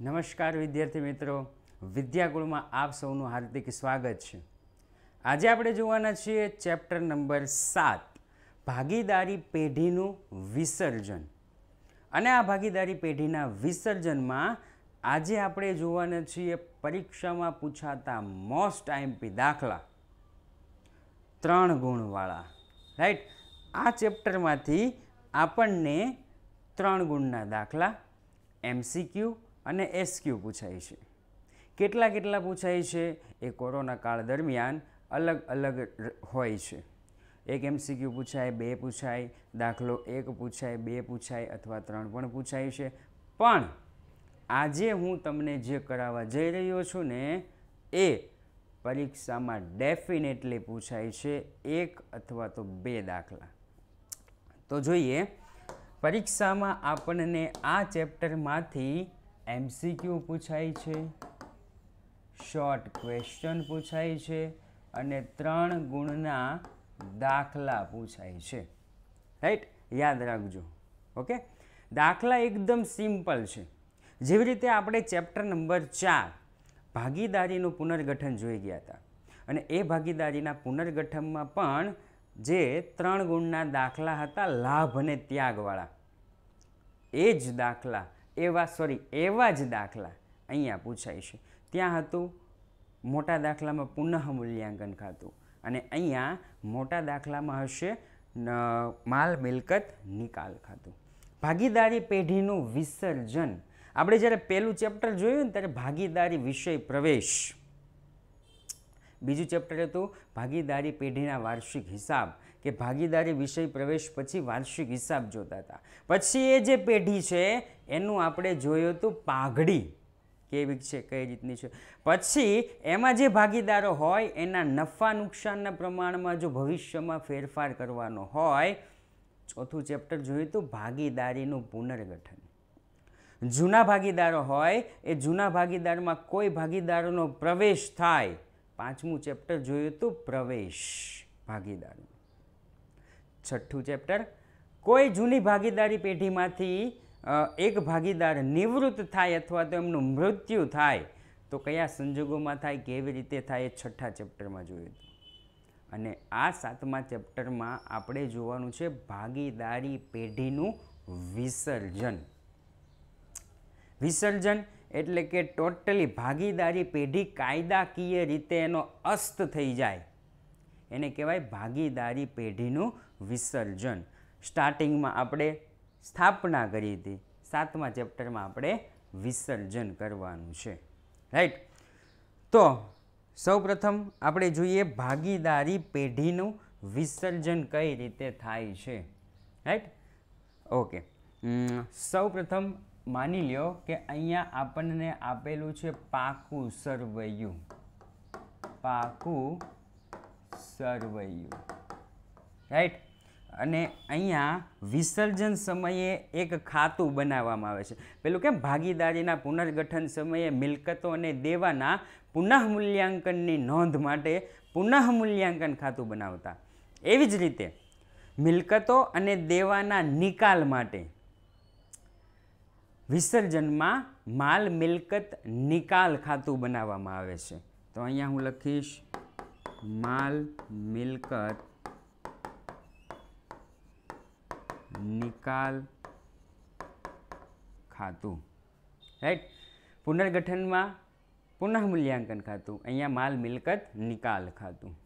નમસ્કાર વિદ્યાર્થી મિત્રો વિદ્યાકુળમાં આપ સૌનું હાર્દિક સ્વાગત છે આજે આપણે જોવાના છીએ ચેપ્ટર નંબર સાત ભાગીદારી પેઢીનું વિસર્જન અને આ ભાગીદારી પેઢીના વિસર્જનમાં આજે આપણે જોવાના છીએ પરીક્ષામાં પૂછાતા મોસ્ટ આઈએમપી દાખલા ત્રણ ગુણવાળા રાઈટ આ ચેપ્ટરમાંથી આપણને ત્રણ ગુણના દાખલા એમસીક્યુ અને એસક્યુ પૂછાય છે કેટલા કેટલા પૂછાય છે એ કોરોના કાળ દરમિયાન અલગ અલગ હોય છે એક એમસીક્યુ પૂછાય બે પૂછાય દાખલો એક પૂછાય બે પૂછાય અથવા ત્રણ પણ પૂછાય છે પણ આજે હું તમને જે કરાવવા જઈ રહ્યો છું ને એ પરીક્ષામાં ડેફિનેટલી પૂછાય છે એક અથવા તો બે દાખલા તો જોઈએ પરીક્ષામાં આપણને આ ચેપ્ટરમાંથી એમસીક્યુ પૂછાય છે શોર્ટ ક્વેશ્ચન પૂછાય છે અને ત્રણ ગુણના દાખલા પૂછાય છે રાઈટ યાદ રાખજો ઓકે દાખલા એકદમ સિમ્પલ છે જેવી રીતે આપણે ચેપ્ટર નંબર ચાર ભાગીદારીનું પુનર્ગઠન જોઈ ગયા હતા અને એ ભાગીદારીના પુનર્ગઠનમાં પણ જે ત્રણ ગુણના દાખલા હતા લાભ અને ત્યાગવાળા એ જ દાખલા એવા સોરી એવા જ દાખલા અહીંયા પૂછાય છે ત્યાં હતું મોટા દાખલામાં પુનઃ મૂલ્યાંકન ખાતું અને અહીંયા મોટા દાખલામાં હશે માલ મિલકત નિકાલ ખાતું ભાગીદારી પેઢીનું વિસર્જન આપણે જ્યારે પહેલું ચેપ્ટર જોયું ને ત્યારે ભાગીદારી વિષય પ્રવેશ બીજું ચેપ્ટર હતું ભાગીદારી પેઢીના વાર્ષિક હિસાબ કે ભાગીદારી વિષય પ્રવેશ પછી વાર્ષિક હિસાબ જોતા હતા પછી એ જે પેઢી છે એનું આપણે જોયું હતું પાઘડી કેવી છે કઈ રીતની છે પછી એમાં જે ભાગીદારો હોય એના નફા નુકસાનના પ્રમાણમાં જો ભવિષ્યમાં ફેરફાર કરવાનો હોય ચોથું ચેપ્ટર જોયું હતું ભાગીદારીનું પુનર્ગઠન જૂના ભાગીદારો હોય એ જૂના ભાગીદારમાં કોઈ ભાગીદારોનો પ્રવેશ થાય પાંચમું ચેપ્ટર જોયું હતું પ્રવેશ ભાગીદારનું છઠ્ઠું ચેપ્ટર કોઈ જૂની ભાગીદારી પેઢીમાંથી એક ભાગીદાર નિવૃત્ત થાય અથવા તો એમનું મૃત્યુ થાય તો કયા સંજોગોમાં થાય કેવી રીતે થાય એ છઠ્ઠા ચેપ્ટરમાં જોયું અને આ સાતમા ચેપ્ટરમાં આપણે જોવાનું છે ભાગીદારી પેઢીનું વિસર્જન વિસર્જન એટલે કે ટોટલી ભાગીદારી પેઢી કાયદાકીય રીતે એનો અસ્ત થઈ જાય એને કહેવાય ભાગીદારી પેઢીનું વિસર્જન સ્ટાર્ટિંગમાં આપણે સ્થાપના કરી હતી સાતમા ચેપ્ટરમાં આપણે વિસર્જન કરવાનું છે રાઈટ તો સૌપ્રથમ આપણે જોઈએ ભાગીદારી પેઢીનું વિસર્જન કઈ રીતે થાય છે રાઈટ ઓકે સૌ પ્રથમ માની લ્યો કે અહીંયા આપણને આપેલું છે પાકું સરવૈયું પાકું સરવૈયું રાઈટ અને અહીંયા વિસર્જન સમયે એક ખાતું બનાવવામાં આવે છે પેલું કેમ ભાગીદારીના પુનર્ગઠન સમયે મિલકતો અને દેવાના પુનઃમૂલ્યાંકનની નોંધ માટે પુનઃમૂલ્યાંકન ખાતું બનાવતા એવી જ રીતે મિલકતો અને દેવાના નિકાલ માટે વિસર્જનમાં માલ મિલકત નિકાલ ખાતું બનાવવામાં આવે છે તો અહીંયા હું લખીશ માલ મિલકત નિકાલ ખાતું રાઈટ પુનર્ગઠનમાં પુનઃમૂલ્યાંકન ખાતું અહીંયા માલ મિલકત નિકાલ ખાતું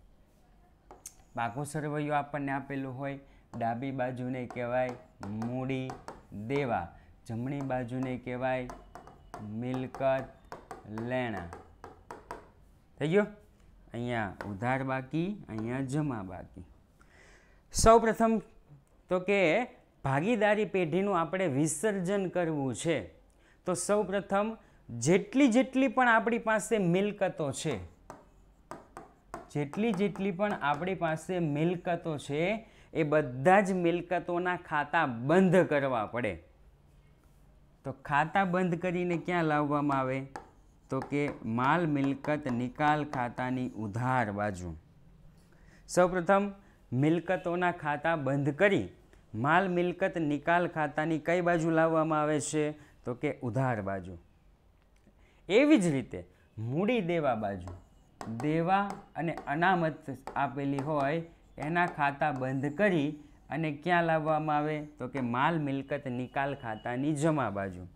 પાકો સરવૈયો આપણને આપેલો હોય ડાબી બાજુને કહેવાય મૂડી દેવા જમણી બાજુને કહેવાય મિલકત લેણા થઈ ગયો અહીંયા ઉધાર બાકી અહીંયા જમા બાકી સૌ પ્રથમ તો કે ભાગીદારી પેઢીનું આપણે વિસર્જન કરવું છે તો સૌ પ્રથમ જેટલી જેટલી પણ આપણી પાસે મિલકતો છે જેટલી જેટલી પણ આપણી પાસે મિલકતો છે એ બધા જ મિલકતોના ખાતા બંધ કરવા પડે તો ખાતા બંધ કરીને ક્યાં લાવવામાં આવે તો કે માલ મિલકત નિકાલ ખાતાની ઉધાર બાજુ સૌપ્રથમ મિલકતોના ખાતા બંધ કરી માલ મિલકત નિકાલ ખાતાની કઈ બાજુ લાવવામાં આવે છે તો કે ઉધાર બાજુ એવી જ રીતે મૂડી દેવા બાજુ દેવા અને અનામત આપેલી હોય એના ખાતા બંધ કરી અને ક્યાં લાવવામાં આવે તો કે માલ મિલકત નિકાલ ખાતાની જમા બાજુ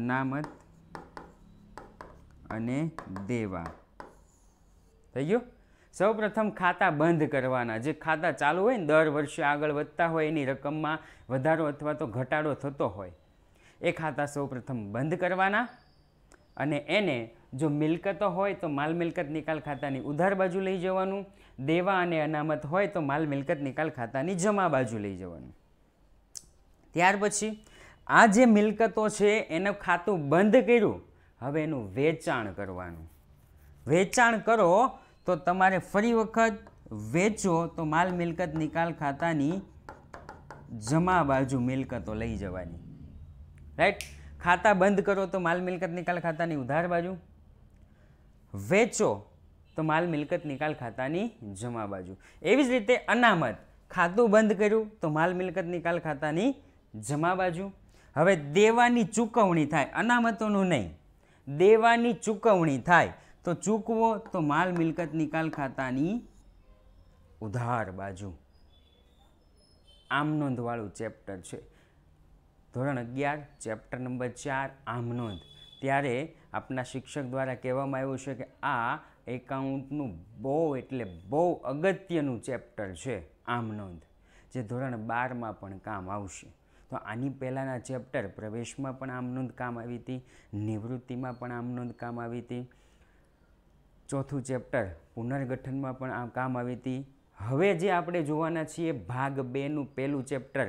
અનામત અને દેવા થઈ ગયું સૌપ્રથમ ખાતા બંધ કરવાના જે ખાતા ચાલુ હોય ને દર વર્ષે આગળ વધતા હોય એની રકમમાં વધારો અથવા તો ઘટાડો થતો હોય એ ખાતા સૌપ્રથમ બંધ કરવાના અને એને જો મિલકતો હોય તો માલ મિલકત નિકાલ ખાતાની ઉધાર બાજુ લઈ જવાનું દેવા અને અનામત હોય તો માલ મિલકત નિકાલ ખાતાની જમા બાજુ લઈ જવાનું ત્યાર પછી આ જે મિલકતો છે એનું ખાતું બંધ કર્યું હવે એનું વેચાણ કરવાનું વેચાણ કરો તો તમારે ફરી વખત વેચો તો માલ મિલકત નિકાલ ખાતાની જમા બાજુ મિલકતો લઈ જવાની રાઈટ ખાતા બંધ કરો તો માલ મિલકત નિકાલ ખાતાની ઉધાર બાજુ વેચો તો માલ મિલકત નિકાલ ખાતાની જમા બાજુ એવી જ રીતે અનામત ખાતું બંધ કર્યું તો માલ મિલકત નિકાલ ખાતાની જમા બાજુ હવે દેવાની ચૂકવણી થાય અનામતોનું નહીં દેવાની ચૂકવણી થાય તો ચૂકવો તો માલ મિલકત નિકાલ ખાતાની ઉધાર બાજુ આમ નોંધવાળું ચેપ્ટર છે ધોરણ અગિયાર ચેપ્ટર નંબર ચાર આમ નોંધ ત્યારે આપણા શિક્ષક દ્વારા કહેવામાં આવ્યું છે કે આ એકાઉન્ટનું બહુ એટલે બહુ અગત્યનું ચેપ્ટર છે આમ નોંધ જે ધોરણ બારમાં પણ કામ આવશે તો આની પહેલાંના ચેપ્ટર પ્રવેશમાં પણ આમ નોંધ કામ આવી હતી નિવૃત્તિમાં પણ આમ નોંધ કામ આવી હતી ચોથું ચેપ્ટર પુનર્ગઠનમાં પણ આ કામ આવી હતી હવે જે આપણે જોવાના છીએ ભાગ બેનું પહેલું ચેપ્ટર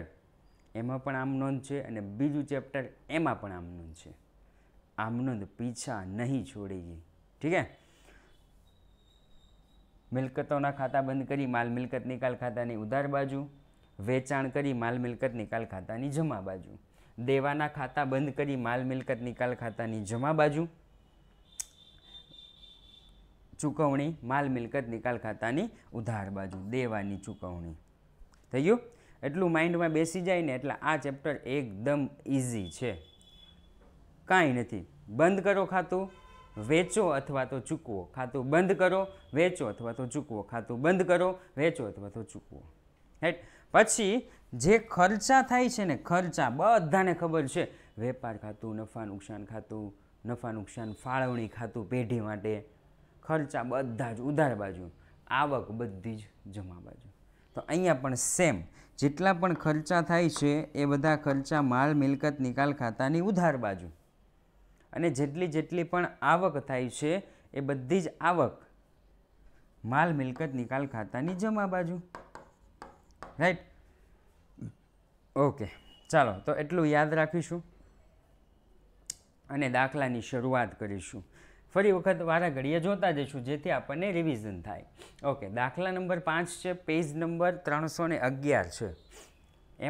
એમાં પણ આમ નોંધ છે અને બીજું ચેપ્ટર એમાં પણ આમ નોંધ છે આમ નોંધ પીછા નહીં છોડેગી ઠીક હે મિલકતોના ખાતા બંધ કરી માલ મિલકત નિકાલ ખાતાની ઉધાર બાજુ વેચાણ કરી માલ મિલકત નિકાલ ખાતાની જમા બાજુ દેવાના ખાતા બંધ કરી માલ મિલકત નિકાલ ખાતાની જમા બાજુ ચૂકવણી માલ મિલકત નિકાલ ખાતાની ઉધાર બાજુ દેવાની ચૂકવણી થયું એટલું માઇન્ડમાં બેસી જાય ને એટલે આ ચેપ્ટર એકદમ ઇઝી છે કાંઈ નથી બંધ કરો ખાતું વેચો અથવા તો ચૂકવો ખાતું બંધ કરો વેચો અથવા તો ચૂકવો ખાતું બંધ કરો વેચો અથવા તો ચૂકવો હેટ પછી જે ખર્ચા થાય છે ને ખર્ચા બધાને ખબર છે વેપાર ખાતું નફા નુકસાન ખાતું નફા નુકસાન ફાળવણી ખાતું પેઢી માટે ખર્ચા બધા જ ઉધાર બાજુ આવક બધી જ જમા બાજુ તો અહીંયા પણ સેમ જેટલા પણ ખર્ચા થાય છે એ બધા ખર્ચા માલ મિલકત નિકાલ ખાતાની ઉધાર બાજુ અને જેટલી જેટલી પણ આવક થાય છે એ બધી જ આવક માલ મિલકત નિકાલ ખાતાની જમા બાજુ રાઈટ ઓકે ચાલો તો એટલું યાદ રાખીશું અને દાખલાની શરૂઆત કરીશું ફરી વખત વારા ઘડીએ જોતા જઈશું જેથી આપણને રિવિઝન થાય ઓકે દાખલા નંબર પાંચ છે પેજ નંબર ત્રણસો ને અગિયાર છે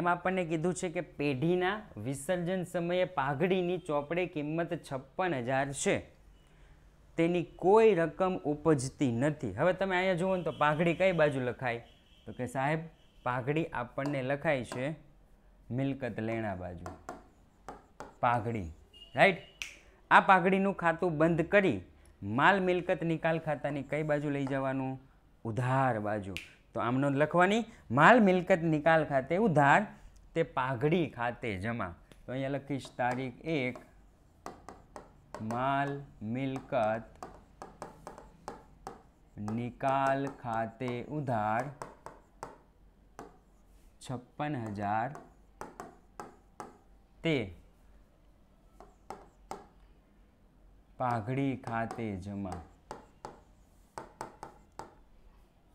એમાં આપણને કીધું છે કે પેઢીના વિસર્જન સમયે પાઘડીની ચોપડી કિંમત છપ્પન હજાર છે તેની કોઈ રકમ ઉપજતી નથી હવે તમે અહીંયા જુઓ ને તો પાઘડી કઈ બાજુ લખાય તો કે સાહેબ પાઘડી આપણને લખાય છે મિલકત લેણા બાજુ પાઘડી રાઈટ આ પાઘડીનું ખાતું બંધ કરી માલ મિલકત નિકાલ ખાતાની કઈ બાજુ લઈ જવાનું ઉધાર બાજુ તો આમનો લખવાની માલ મિલકત નિકાલ ખાતે ઉધાર તે પાઘડી ખાતે જમા તો અહીંયા લખીશ તારીખ એક માલ મિલકત નિકાલ ખાતે ઉધાર છપ્પન હજાર તે પાઘડી ખાતે જમા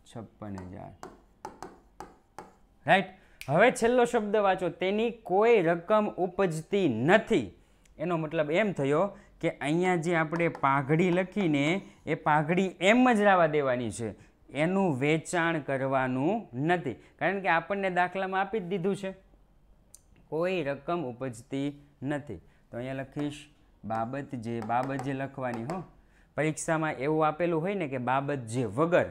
છપ્પન હજાર રાઈટ હવે છેલ્લો શબ્દ વાંચો તેની કોઈ રકમ ઉપજતી નથી એનો મતલબ એમ થયો કે અહીંયા જે આપણે પાઘડી લખીને એ પાઘડી એમ જ રાવા દેવાની છે એનું વેચાણ કરવાનું નથી કારણ કે આપણને દાખલામાં આપી જ દીધું છે કોઈ રકમ ઉપજતી નથી તો અહીંયા લખીશ બાબત જે બાબત જે લખવાની હો પરીક્ષામાં એવું આપેલું હોય ને કે બાબત જે વગર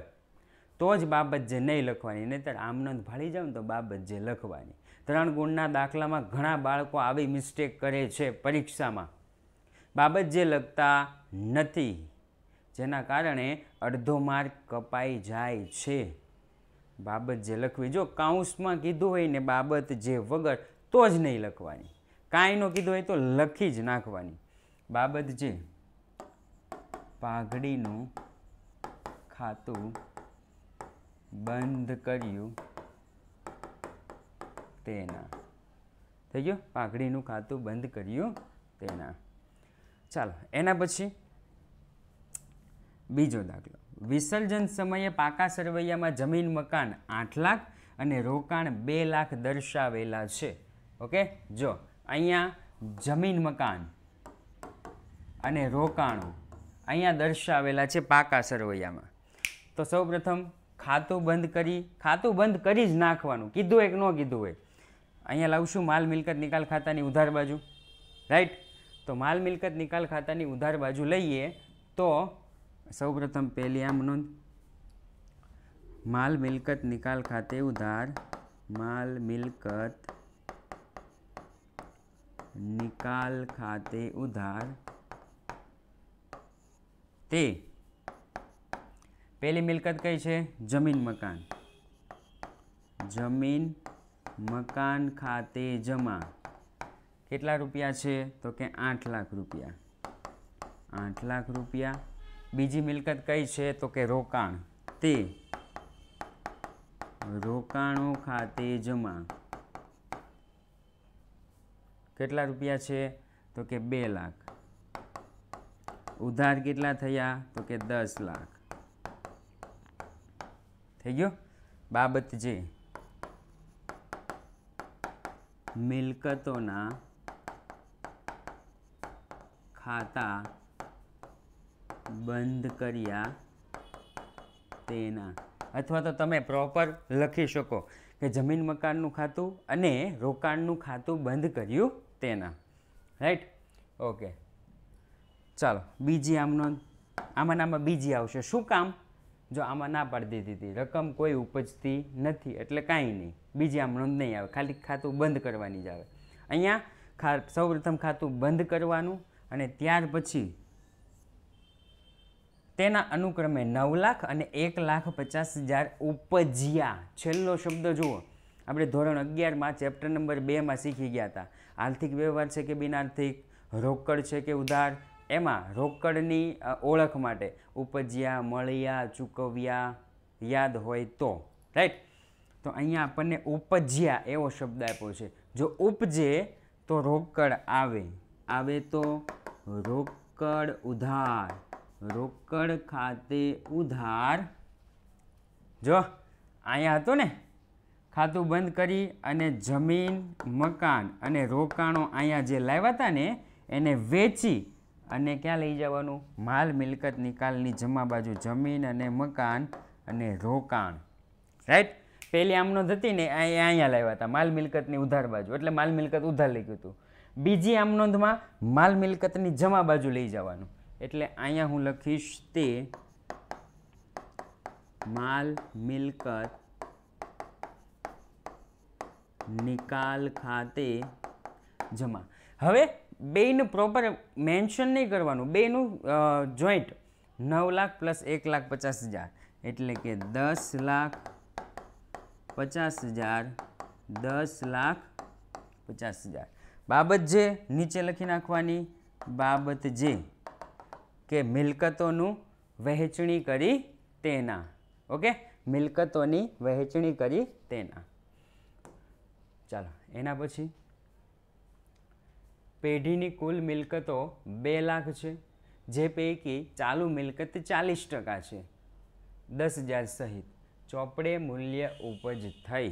તો જ બાબત જે નહીં લખવાની નહીંતર આમનંદ ભાળી જાવ ને તો બાબત જે લખવાની ત્રણ ગુણના દાખલામાં ઘણા બાળકો આવી મિસ્ટેક કરે છે પરીક્ષામાં બાબત જે લખતા નથી જેના કારણે અડધો માર્ક કપાઈ જાય છે બાબત જે લખવી જો કાઉન્સમાં કીધું હોય ને બાબત જે વગર તો જ નહીં લખવાની કાંઈનો કીધું હોય તો લખી જ નાખવાની બાબત જે પાઘડીનું ખાતું બંધ કર્યું તેના થઈ ગયું પાઘડીનું ખાતું બંધ કર્યું તેના ચાલો એના પછી બીજો દાખલો વિસર્જન સમયે પાકા સરવૈયામાં જમીન મકાન આઠ લાખ અને રોકાણ બે લાખ દર્શાવેલા છે ઓકે જો અહીંયા જમીન મકાન અને રોકાણો અહીંયા દર્શાવેલા છે પાકા સરવૈયામાં તો સૌપ્રથમ ખાતું બંધ કરી ખાતું બંધ કરી જ નાખવાનું કીધું હોય કે ન કીધું હોય અહીંયા લાવશું માલ મિલકત નિકાલ ખાતાની ઉધાર બાજુ રાઈટ તો માલ મિલકત નિકાલ ખાતાની ઉધાર બાજુ લઈએ તો સૌપ્રથમ પહેલી આમ નોંધ માલ મિલકત નિકાલ ખાતે ઉધાર માલ મિલકત નિકાલ ખાતે ઉધાર તે પહેલી મિલકત કઈ છે જમીન મકાન જમીન મકાન ખાતે જમા કેટલા રૂપિયા છે તો કે આઠ લાખ રૂપિયા આઠ લાખ રૂપિયા બીજી મિલકત કઈ છે તો કે રોકાણ તે રોકાણો ખાતે જમા કેટલા રૂપિયા છે તો કે બે લાખ ઉધાર કેટલા થયા તો કે દસ લાખ થઈ ગયો બાબત જે મિલકતોના ખાતા બંધ કર્યા તેના અથવા તો તમે પ્રોપર લખી શકો કે જમીન મકાનનું ખાતું અને રોકાણનું ખાતું બંધ કર્યું તેના રાઈટ ઓકે ચાલો બીજી આમનો આમાં બીજી આવશે શું કામ જો આમાં ના પાડી દીધી હતી રકમ કોઈ ઉપજતી નથી એટલે કાંઈ નહીં બીજી આમ નોંધ નહીં આવે ખાલી ખાતું બંધ કરવાની જ આવે અહીંયા ખા સૌપ્રથમ ખાતું બંધ કરવાનું અને ત્યાર પછી તેના અનુક્રમે નવ લાખ અને એક લાખ પચાસ હજાર ઉપજ્યા છેલ્લો શબ્દ જુઓ આપણે ધોરણ અગિયારમાં ચેપ્ટર નંબર બેમાં શીખી ગયા હતા આર્થિક વ્યવહાર છે કે બિનઆર્થિક રોકડ છે કે ઉધાર એમાં રોકડની ઓળખ માટે ઉપજ્યા મળ્યા ચૂકવ્યા યાદ હોય તો રાઈટ તો અહીંયા આપણને ઉપજ્યા એવો શબ્દ આપ્યો છે જો ઉપજે તો રોકડ આવે આવે તો રોકડ ઉધાર રોકડ ખાતે ઉધાર જો અહીંયા હતું ને ખાતું બંધ કરી અને જમીન મકાન અને રોકાણો અહીંયા જે લાવ્યા હતા ને એને વેચી અને ક્યાં લઈ જવાનું માલ મિલકત નિકાલની જમા બાજુ જમીન અને મકાન અને રોકાણ રાઈટ પહેલી આમ હતી ને અહીંયા લાવ્યા હતા માલ મિલકતની ઉધાર બાજુ એટલે માલ મિલકત ઉધાર લખ્યું હતું બીજી આમ માલ મિલકતની જમા બાજુ લઈ જવાનું એટલે અહીંયા હું લખીશ તે માલ મિલકત નિકાલ ખાતે જમા હવે બેયનું પ્રોપર મેન્શન નહીં કરવાનું બેનું જોઈન્ટ નવ લાખ પ્લસ એક લાખ પચાસ હજાર એટલે કે દસ લાખ પચાસ હજાર દસ લાખ પચાસ હજાર બાબત જે નીચે લખી નાખવાની બાબત જે કે મિલકતોનું વહેંચણી કરી તેના ઓકે મિલકતોની વહેંચણી કરી તેના ચાલો એના પછી પેઢીની કુલ મિલકતો બે લાખ છે જે પૈકી ચાલુ મિલકત ચાલીસ ટકા છે દસ હજાર સહિત ચોપડે મૂલ્ય ઉપજ થઈ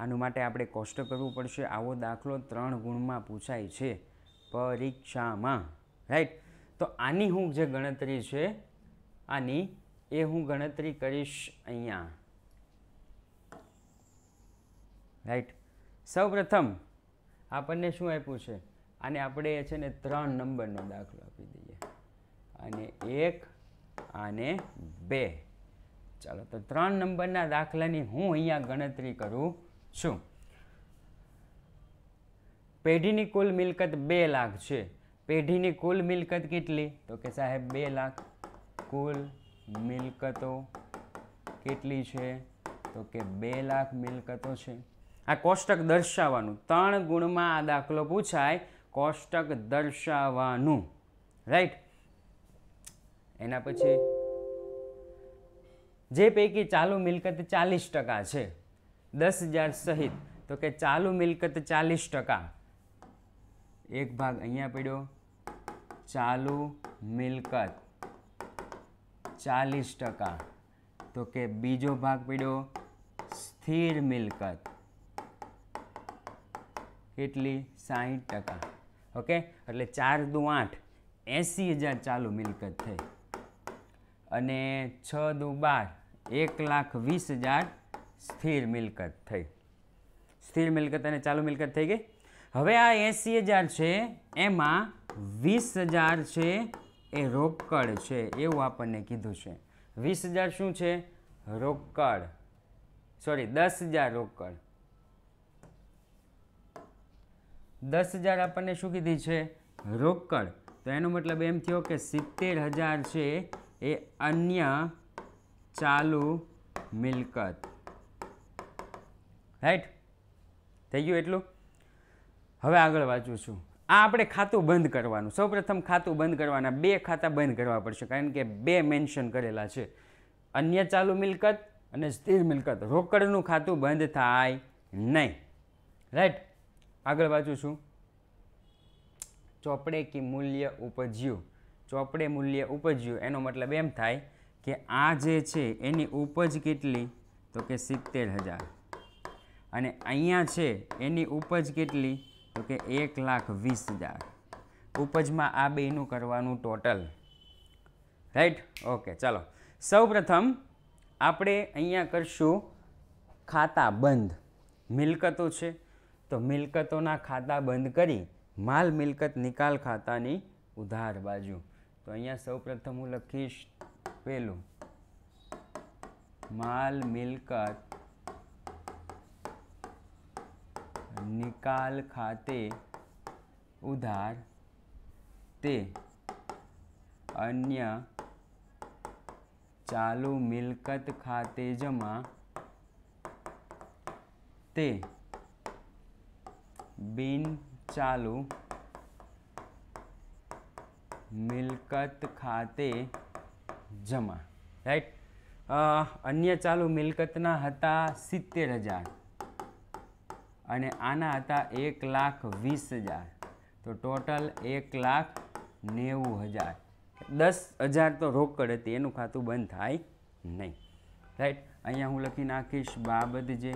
આનું માટે આપણે કોષ્ટ કરવું પડશે આવો દાખલો ત્રણ ગુણમાં પૂછાય છે પરીક્ષામાં રાઈટ તો આની હું જે ગણતરી છે આની એ હું ગણતરી કરીશ અહીંયા રાઈટ સૌપ્રથમ આપણને શું આપ્યું છે અને આપણે એ છે ને ત્રણ નંબરનો દાખલો આપી દઈએ અને એક આને બે ચાલો તો ત્રણ નંબરના દાખલાની હું અહીંયા ગણતરી કરું છું પેઢીની કુલ મિલકત બે લાખ છે પેઢીની કુલ મિલકત કેટલી તો કે સાહેબ બે લાખ કુલ મિલકતો કેટલી છે તો કે બે લાખ મિલકતો છે આ કોષ્ટક દર્શાવવાનું ત્રણ ગુણમાં આ દાખલો પૂછાય કોષ્ટક દર્શાવવાનું રાઈટ એના પછી જે પૈકી ચાલુ મિલકત ચાલીસ ટકા છે દસ હજાર સહિત તો કે ચાલુ મિલકત ચાલીસ ટકા એક ભાગ અહીંયા પડ્યો ચાલુ મિલકત ચાલીસ ટકા તો કે બીજો ભાગ પીડ્યો સ્થિર મિલકત કેટલી સાહીઠ ટકા ઓકે એટલે ચાર દુ આઠ એંસી હજાર ચાલુ મિલકત થઈ અને છ દુ બાર એક લાખ વીસ હજાર સ્થિર મિલકત થઈ સ્થિર મિલકત અને ચાલુ મિલકત થઈ ગઈ હવે આ એંસી હજાર છે એમાં વીસ હજાર છે એ રોકડ છે એવું આપણને કીધું છે વીસ હજાર શું છે રોકડ સોરી દસ હજાર રોકડ દસ હજાર આપણને શું કીધી છે રોકડ તો એનો મતલબ એમ થયો કે સિત્તેર હજાર છે એ અન્ય ચાલુ મિલકત રાઈટ થઈ ગયું એટલું હવે આગળ વાંચું છું આ આપણે ખાતું બંધ કરવાનું સૌપ્રથમ ખાતું બંધ કરવાના બે ખાતા બંધ કરવા પડશે કારણ કે બે મેન્શન કરેલા છે અન્ય ચાલુ મિલકત અને સ્થિર મિલકત રોકડનું ખાતું બંધ થાય નહીં રાઈટ આગળ વાંચું છું ચોપડે કે મૂલ્ય ઉપજ્યું ચોપડે મૂલ્ય ઉપજ્યું એનો મતલબ એમ થાય કે આ જે છે એની ઉપજ કેટલી તો કે સિત્તેર હજાર અને અહીંયા છે એની ઉપજ કેટલી તો કે એક લાખ વીસ હજાર ઉપજમાં આ બેનું કરવાનું ટોટલ રાઈટ ઓકે ચાલો સૌપ્રથમ આપણે અહીંયા કરશું ખાતા બંધ મિલકતો છે તો મિલકતોના ખાતા બંધ કરી માલ મિલકત નિકાલ ખાતાની ઉધાર બાજુ તો અહીંયા સૌપ્રથમ હું લખીશ પહેલું માલ મિલકત નિકાલ ખાતે ઉધાર તે અન્ય ચાલુ મિલકત ખાતે જમા તે બિન ચાલુ મિલકત ખાતે જમા રાઈટ અન્ય ચાલુ મિલકતના હતા સિત્તેર હજાર અને આના હતા એક લાખ વીસ હજાર તો ટોટલ એક લાખ નેવું હજાર દસ હજાર તો રોકડ હતી એનું ખાતું બંધ થાય નહીં રાઈટ અહીંયા હું લખી નાખીશ બાબત જે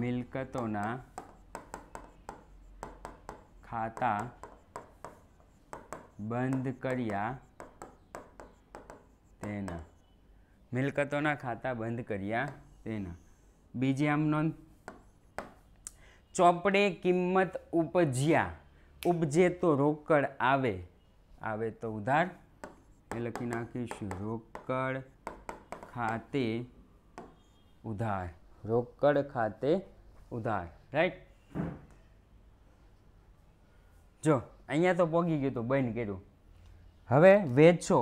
મિલકતોના ખાતા બંધ કર્યા તેના મિલકતોના ખાતા બંધ કર્યા તેના બીજી આમ નોંધ ચોપડે કિંમત ઉપજ્યા ઉપજે તો રોકડ આવે આવે તો ઉધાર એ લખી નાખીશું રોકડ ખાતે ઉધાર રોકડ ખાતે ઉધાર રાઈટ જો અહીંયા તો પોગી ગયું તો બંધ કર્યું હવે વેચો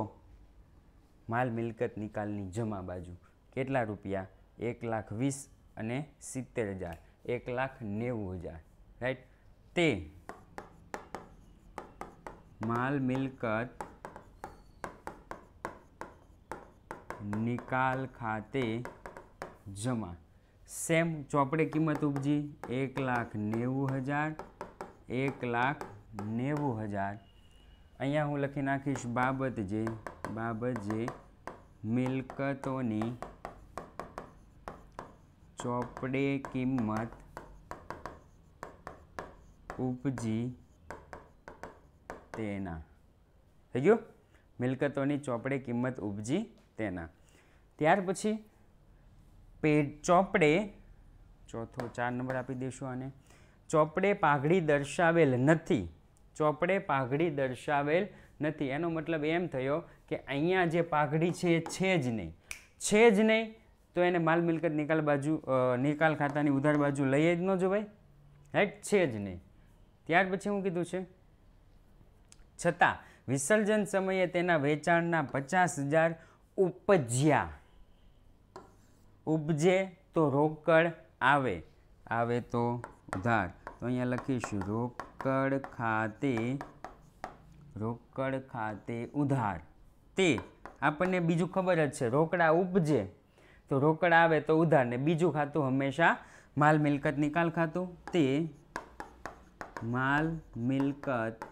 માલ મિલકત નિકાલની જમા બાજુ કેટલા રૂપિયા એક લાખ વીસ અને સિત્તેર હજાર એક લાખ નેવું હજાર રાઈટ તે માલ મિલકત નિકાલ ખાતે જમા સેમ ચોપડે કિંમત ઉપજી એક લાખ નેવું હજાર એક લાખ નેવું હજાર અહીંયા હું લખી નાખીશ બાબત જે બાબત જે મિલકતોની ચોપડે કિંમત ઉપજી તેના થઈ ગયું મિલકતોની ચોપડે કિંમત ઉપજી તેના ત્યાર પછી પેડ ચોપડે ચોથો ચાર નંબર આપી દઈશું આને ચોપડે પાઘડી દર્શાવેલ નથી ચોપડે પાઘડી દર્શાવેલ નથી એનો મતલબ એમ થયો કે અહીંયા જે પાઘડી છે એ છે જ નહીં છે જ નહીં તો એને માલ મિલકત નિકાલ બાજુ નિકાલ ખાતાની ઉધાર બાજુ લઈએ જ ન જોવાય રાઈટ છે જ નહીં ત્યાર પછી હું કીધું છે છતાં વિસર્જન સમયે તેના વેચાણના પચાસ હજાર ઉપજ્યા ઉપજે તો રોકડ આવે આવે તો ધાર તો અહીંયા લખીશું રોકડ ખાતે રોકડ ખાતે ઉધાર તે આપણને બીજું ખબર જ છે રોકડા ઉપજે તો રોકડા આવે તો ઉધાર ને બીજું ખાતું હંમેશા માલ મિલકત નિકાલ ખાતું તે માલ મિલકત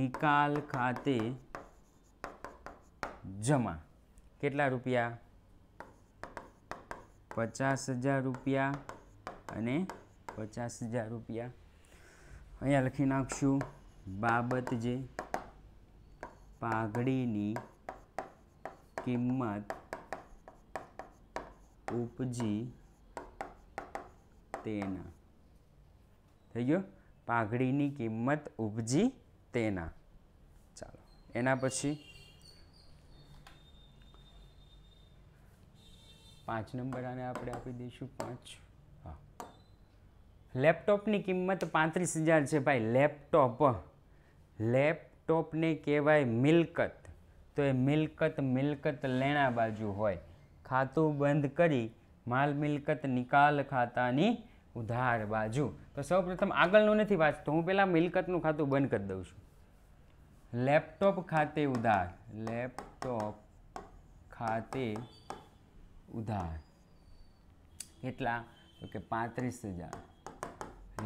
નિકાલ ખાતે જમા કેટલા રૂપિયા પચાસ હજાર રૂપિયા અને પચાસ હજાર રૂપિયા અહીંયા લખી નાખશું બાબત જે પાઘડીની કિંમત ઉપજી તેના થઈ ગયો પાઘડીની કિંમત ઉપજી તેના ચાલો એના પછી પાંચ નંબર આને આપણે આપી દઈશું પાંચ લેપટોપની કિંમત પાંત્રીસ હજાર છે ભાઈ લેપટોપ લેપટોપને કહેવાય મિલકત તો એ મિલકત મિલકત લેણા બાજુ હોય ખાતું બંધ કરી માલ મિલકત નિકાલ ખાતાની ઉધાર બાજુ તો સૌપ્રથમ આગળનું નથી વાંચતો હું પહેલાં મિલકતનું ખાતું બંધ કરી દઉં છું લેપટોપ ખાતે ઉધાર લેપટોપ ખાતે ઉધાર કેટલા તો કે પાંત્રીસ હજાર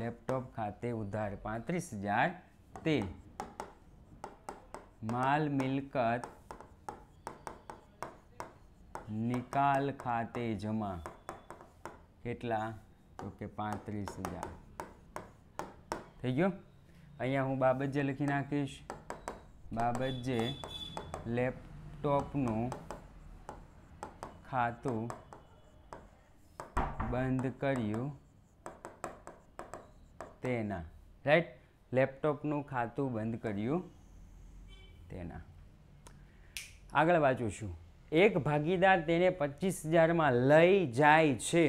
લેપટોપ ખાતે ઉધાર પાંત્રીસ હજાર તેર માલ મિલકત નિકાલ ખાતે જમા કેટલા તો કે પાંત્રીસ હજાર થઈ ગયો અહીંયા હું બાબત લખી નાખીશ બાબત લેપટોપનું ખાતું બંધ કર્યું તેના રાઈટ લેપટોપનું ખાતું બંધ કર્યું તેના આગળ વાંચું છું એક ભાગીદાર તેને પચીસ હજારમાં લઈ જાય છે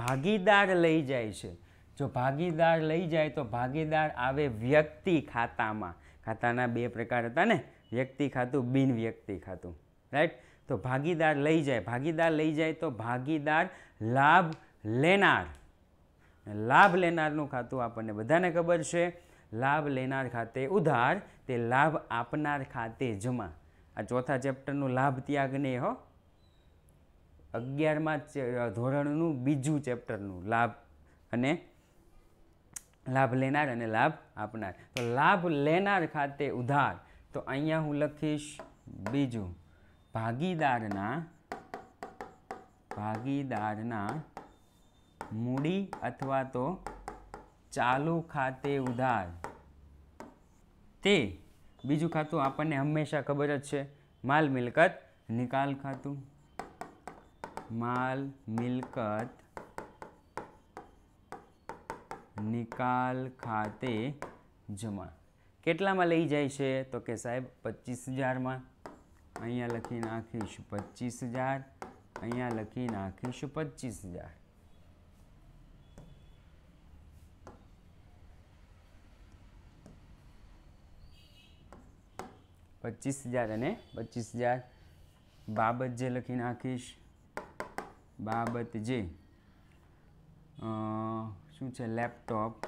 ભાગીદાર લઈ જાય છે જો ભાગીદાર લઈ જાય તો ભાગીદાર આવે વ્યક્તિ ખાતામાં ખાતાના બે પ્રકાર હતા ને વ્યક્તિ ખાતું બિન વ્યક્તિ ખાતું રાઈટ તો ભાગીદાર લઈ જાય ભાગીદાર લઈ જાય તો ભાગીદાર લાભ લેનાર લાભ લેનારનું ખાતું આપણને બધાને ખબર છે લાભ લેનાર ખાતે ઉધાર તે લાભ આપનાર ખાતે જમા આ ચોથા ચેપ્ટરનું લાભ ત્યાગને હો અગિયારમાં ધોરણનું બીજું ચેપ્ટરનું લાભ અને લાભ લેનાર અને લાભ આપનાર તો લાભ લેનાર ખાતે ઉધાર તો અહીંયા હું લખીશ બીજું ભાગીદારના ભાગીદારના મૂડી અથવા તો ચાલુ ખાતે ઉધાર તે બીજું ખાતું આપણને હંમેશા ખબર જ છે માલ મિલકત નિકાલ ખાતું માલ મિલકત નિકાલ ખાતે જમા કેટલામાં લઈ જાય છે તો કે સાહેબ પચીસ હજારમાં અહીંયા લખી નાખીશું પચીસ હજાર અહીંયા લખી નાખીશું પચીસ હજાર પચીસ હજાર અને પચીસ હજાર બાબત જે લખી નાખીશ બાબત જે શું છે લેપટોપ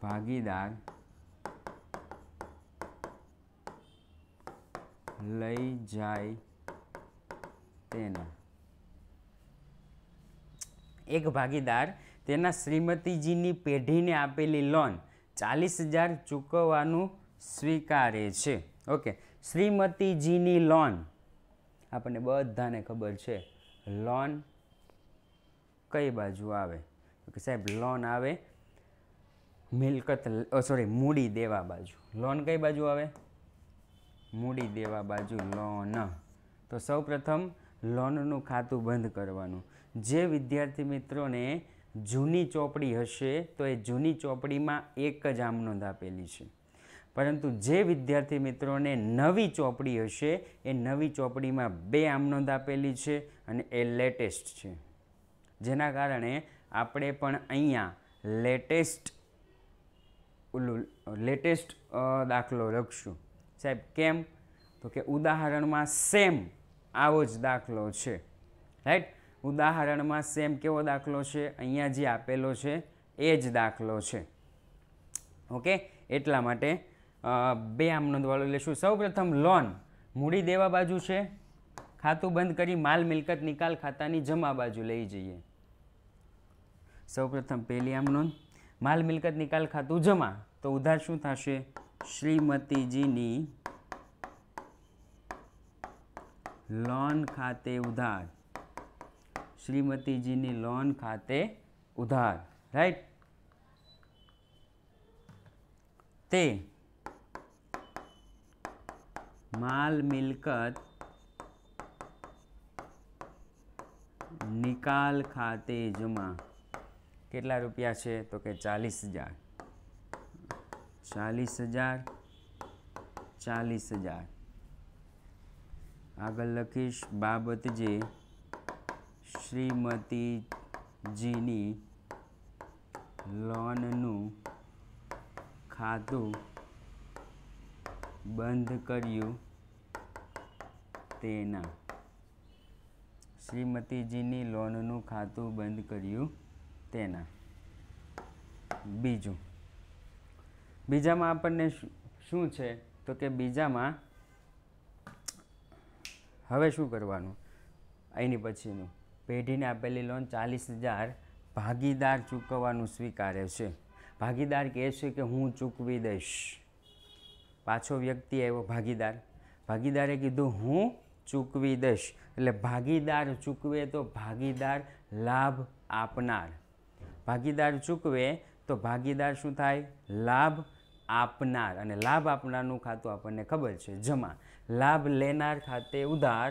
ભાગીદાર લઈ જાય તેના એક ભાગીદાર તેના શ્રીમતીજીની પેઢીને આપેલી લોન ચાલીસ હજાર ચૂકવવાનું સ્વીકારે છે ઓકે શ્રીમતીજીની લોન આપણને બધાને ખબર છે લોન કઈ બાજુ આવે કે સાહેબ લોન આવે મિલકત સોરી મૂડી દેવા બાજુ લોન કઈ બાજુ આવે મૂડી દેવા બાજુ લોન તો સૌ પ્રથમ લોનનું ખાતું બંધ કરવાનું જે વિદ્યાર્થી મિત્રોને જૂની ચોપડી હશે તો એ જૂની ચોપડીમાં એક જ આમ નોંધ આપેલી છે પરંતુ જે વિદ્યાર્થી મિત્રોને નવી ચોપડી હશે એ નવી ચોપડીમાં બે આમનોંધ આપેલી છે અને એ લેટેસ્ટ છે જેના કારણે આપણે પણ અહીંયા લેટેસ્ટ લેટેસ્ટ દાખલો લખશું સાહેબ કેમ તો કે ઉદાહરણમાં સેમ આવો જ દાખલો છે રાઈટ ઉદાહરણમાં સેમ કેવો દાખલો છે અહીંયા જે આપેલો છે એ જ દાખલો છે ઓકે એટલા માટે બે આમ નોંધવાળો લેશું સૌપ્રથમ લોન મૂડી દેવા બાજુ છે ખાતું બંધ કરી માલ મિલકત નિકાલ ખાતાની જમા બાજુ લઈ જઈએ સૌપ્રથમ પહેલી આમ નોંધ માલ મિલકત નિકાલ ખાતું જમા તો ઉધાર શું થશે શ્રીમતીજીની લોન ખાતે ઉધાર શ્રીમતીજીની લોન ખાતે ઉધાર રાઈટ તે માલ મિલકત નિકાલ ખાતે જમા કેટલા રૂપિયા છે તો કે ચાલીસ હજાર ચાલીસ હજાર ચાલીસ હજાર આગળ લખીશ બાબત જે શ્રીમતીજીની લોનનું ખાતું બંધ કર્યું તેના શ્રીમતીજીની લોનનું ખાતું બંધ કર્યું તેના બીજું બીજામાં આપણને શું છે તો કે બીજામાં હવે શું કરવાનું એની પછીનું પેઢીને આપેલી લોન ચાલીસ હજાર ભાગીદાર ચૂકવવાનું સ્વીકારે છે ભાગીદાર કહે છે કે હું ચૂકવી દઈશ પાછો વ્યક્તિ આવ્યો ભાગીદાર ભાગીદારે કીધું હું ચૂકવી દઈશ એટલે ભાગીદાર ચૂકવે તો ભાગીદાર લાભ આપનાર ભાગીદાર ચૂકવે તો ભાગીદાર શું થાય લાભ આપનાર અને લાભ આપનારનું ખાતું આપણને ખબર છે જમા લાભ લેનાર ખાતે ઉધાર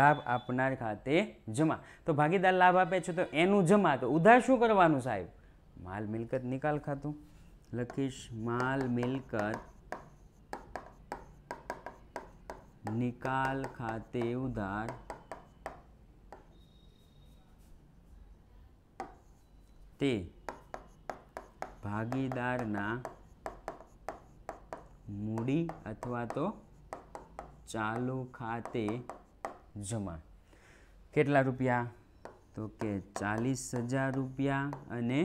લાભ આપનાર ખાતે જમા તો ભાગીદાર લાભ આપે છે તો એનું જમા તો ઉધાર શું કરવાનું સાહેબ માલ મિલકત નિકાલ ખાતું લખીશ માલ મિલકત નિકાલ ખાતે ઉધાર તે ભાગીદારના મૂડી અથવા તો ચાલુ ખાતે જમા કેટલા રૂપિયા તો કે ચાલીસ હજાર રૂપિયા અને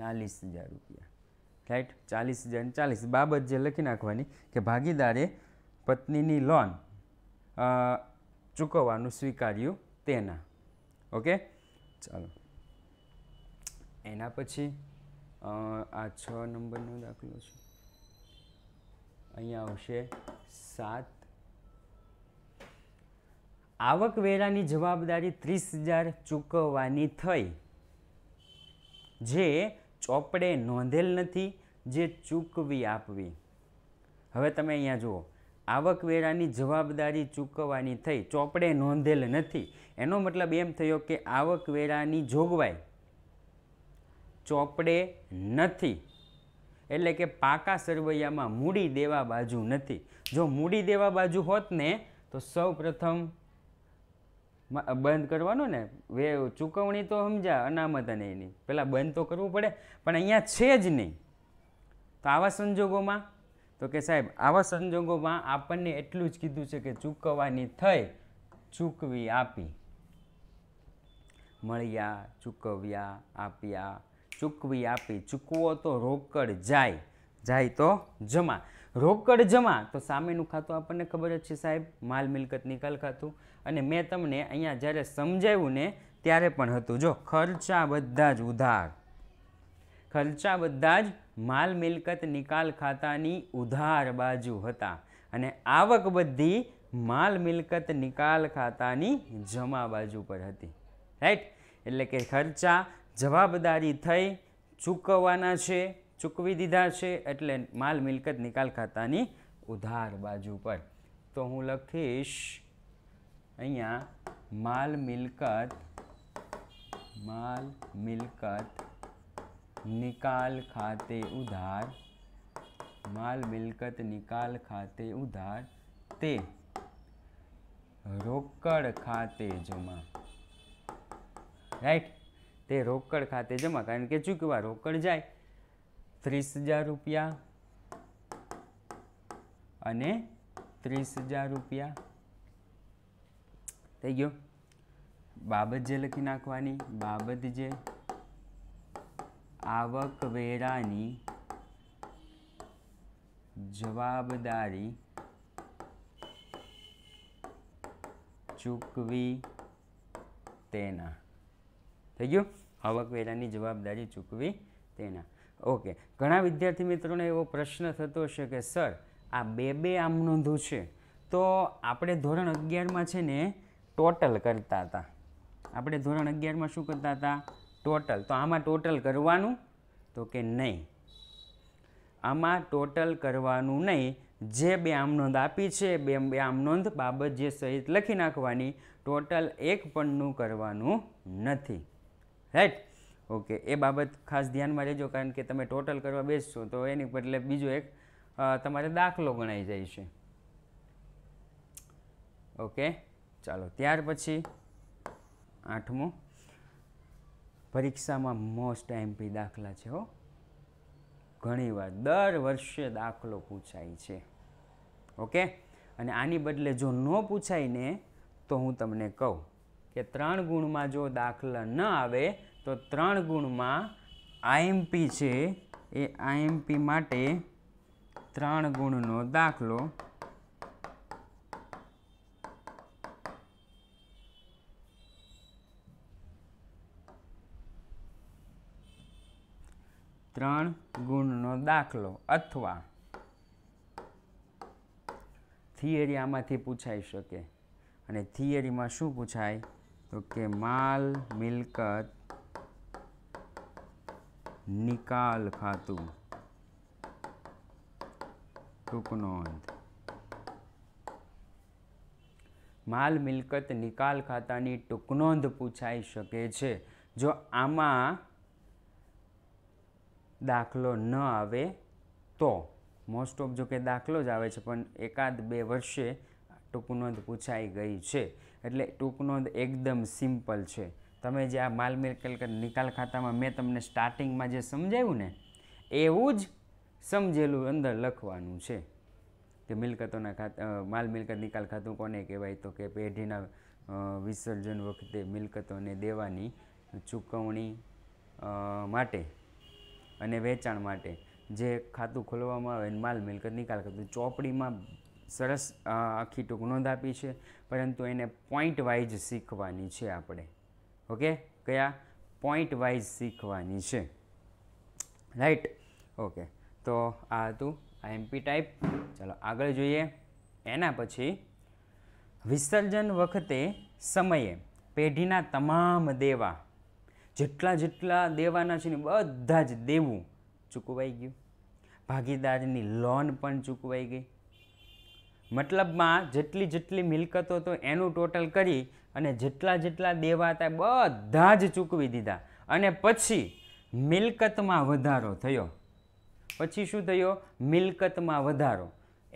ચાલીસ હજાર રૂપિયા રાઈટ ચાલીસ હજાર ચાલીસ બાબત જે લખી નાખવાની કે ભાગીદારે પત્નીની લોન ચૂકવવાનું સ્વીકાર્યું તેના ઓકે ચાલો એના પછી આ છ નંબરનો દાખલો છે અહીંયા આવશે સાત આવકવેરાની જવાબદારી ત્રીસ હજાર ચૂકવવાની થઈ જે ચોપડે નોંધેલ નથી જે ચૂકવી આપવી હવે તમે અહીંયા જુઓ આવકવેરાની જવાબદારી ચૂકવવાની થઈ ચોપડે નોંધેલ નથી એનો મતલબ એમ થયો કે આવકવેરાની જોગવાઈ ચોપડે નથી એટલે કે પાકા સરવૈયામાં મૂડી દેવા બાજુ નથી જો મૂડી દેવા બાજુ હોત ને તો સૌ બંધ કરવાનો ને વે ચૂકવણી તો સમજા અનામત અને એની પહેલાં બંધ તો કરવું પડે પણ અહીંયા છે જ નહીં તો આવા સંજોગોમાં તો કે સાહેબ આવા સંજોગોમાં આપણને એટલું જ કીધું છે કે ચૂકવવાની થઈ ચૂકવી આપી મળ્યા ચૂકવ્યા આપ્યા ચૂકવી આપી ચૂકવો તો રોકડ જાય જાય તો જમા રોકડ જમા તો સામેનું ખાતું આપણને ખબર જ છે સાહેબ માલ મિલકત નિકાલ ખાતું અને મેં તમને અહીંયા જ્યારે સમજાવ્યું ને ત્યારે પણ હતું જો ખર્ચા બધા જ ઉધાર ખર્ચા બધા જ માલ મિલકત નિકાલ ખાતાની ઉધાર બાજુ હતા અને આવક બધી માલ મિલકત નિકાલ ખાતાની જમા બાજુ પર હતી રાઈટ એટલે કે ખર્ચા જવાબદારી થઈ ચૂકવવાના છે ચૂકવી દીધા છે એટલે માલ મિલકત નિકાલ ખાતાની ઉધાર બાજુ પર તો હું લખીશ અહીંયા માલ મિલકત માલ મિલકત નિકાલ ખાતે ઉધાર માલ મિલકત નિકાલ ખાતે ઉધાર તે રોકડ ખાતે જમા રાઈટ તે રોકડ ખાતે જમા કારણ કે ચૂકવા રોકડ જાય ત્રીસ હજાર રૂપિયા અને ત્રીસ હજાર રૂપિયા થઈ ગયો બાબત જે લખી નાખવાની બાબત જે આવકવેરાની જવાબદારી ચૂકવી તેના થઈ ગયું આવકવેરાની જવાબદારી ચૂકવી તેના ઓકે ઘણા વિદ્યાર્થી મિત્રોને એવો પ્રશ્ન થતો હશે કે સર આ બે બે આમ નોંધું છે તો આપણે ધોરણ અગિયારમાં છે ને ટોટલ કરતા હતા આપણે ધોરણ અગિયારમાં શું કરતા હતા ટોટલ તો આમાં ટોટલ કરવાનું તો કે નહીં આમાં ટોટલ કરવાનું નહીં જે બે આમ નોંધ આપી છે બે બે આમ નોંધ બાબત જે સહિત લખી નાખવાની ટોટલ એક પણનું કરવાનું નથી રાઈટ ઓકે એ બાબત ખાસ ધ્યાનમાં લેજો કારણ કે તમે ટોટલ કરવા બેસશો તો એની બદલે બીજો એક તમારે દાખલો ગણાઈ જાય છે ઓકે ચાલો ત્યાર પછી આઠમું પરીક્ષામાં મોસ્ટ એમપી દાખલા છે હો ઘણીવાર દર વર્ષે દાખલો પૂછાય છે ઓકે અને આની બદલે જો ન પૂછાય ને તો હું તમને કહું કે ત્રણ ગુણમાં જો દાખલા ન આવે તો ત્રણ ગુણમાં આઈએમપી છે એ આઈએમપી માટે ત્રણ ગુણનો દાખલો ત્રણ ગુણનો દાખલો અથવા થિયરી આમાંથી પૂછાઈ શકે અને થિયરીમાં શું પૂછાય તો કે માલ મિલકત નિકાલ ખાતું ટૂંકનો અંત માલ મિલકત નિકાલ ખાતાની ટૂંકનોંધ પૂછાઈ શકે છે જો આમાં દાખલો ન આવે તો મોસ્ટ ઓફ જો કે દાખલો જ આવે છે પણ એકાદ બે વર્ષે ટૂંકનોંધ પૂછાઈ ગઈ છે એટલે ટૂંકનોંધ એકદમ સિમ્પલ છે તમે જે આ માલ મિલકત નિકાલ ખાતામાં મેં તમને સ્ટાર્ટિંગમાં જે સમજાવ્યું ને એવું જ સમજેલું અંદર લખવાનું છે કે મિલકતોના ખાતા માલ મિલકત નિકાલ ખાતું કોને કહેવાય તો કે પેઢીના વિસર્જન વખતે મિલકતોને દેવાની ચૂકવણી માટે અને વેચાણ માટે જે ખાતું ખોલવામાં આવે માલ મિલકત નિકાલ કરતું ચોપડીમાં સરસ આખી ટૂંક નોંધ આપી છે પરંતુ એને પોઈન્ટ વાઇઝ શીખવાની છે આપણે ઓકે કયા પોઈન્ટ વાઇઝ શીખવાની છે રાઈટ ઓકે તો આ હતું આ એમપી ટાઈપ ચાલો આગળ જોઈએ એના પછી વિસર્જન વખતે સમયે પેઢીના તમામ દેવા જેટલા જેટલા દેવાના છે ને બધા જ દેવું ચૂકવાઈ ગયું ભાગીદારની લોન પણ ચૂકવાઈ ગઈ મતલબમાં જેટલી જેટલી મિલકતો તો એનું ટોટલ કરી અને જેટલા જેટલા દેવા હતા બધા જ ચૂકવી દીધા અને પછી મિલકતમાં વધારો થયો પછી શું થયો મિલકતમાં વધારો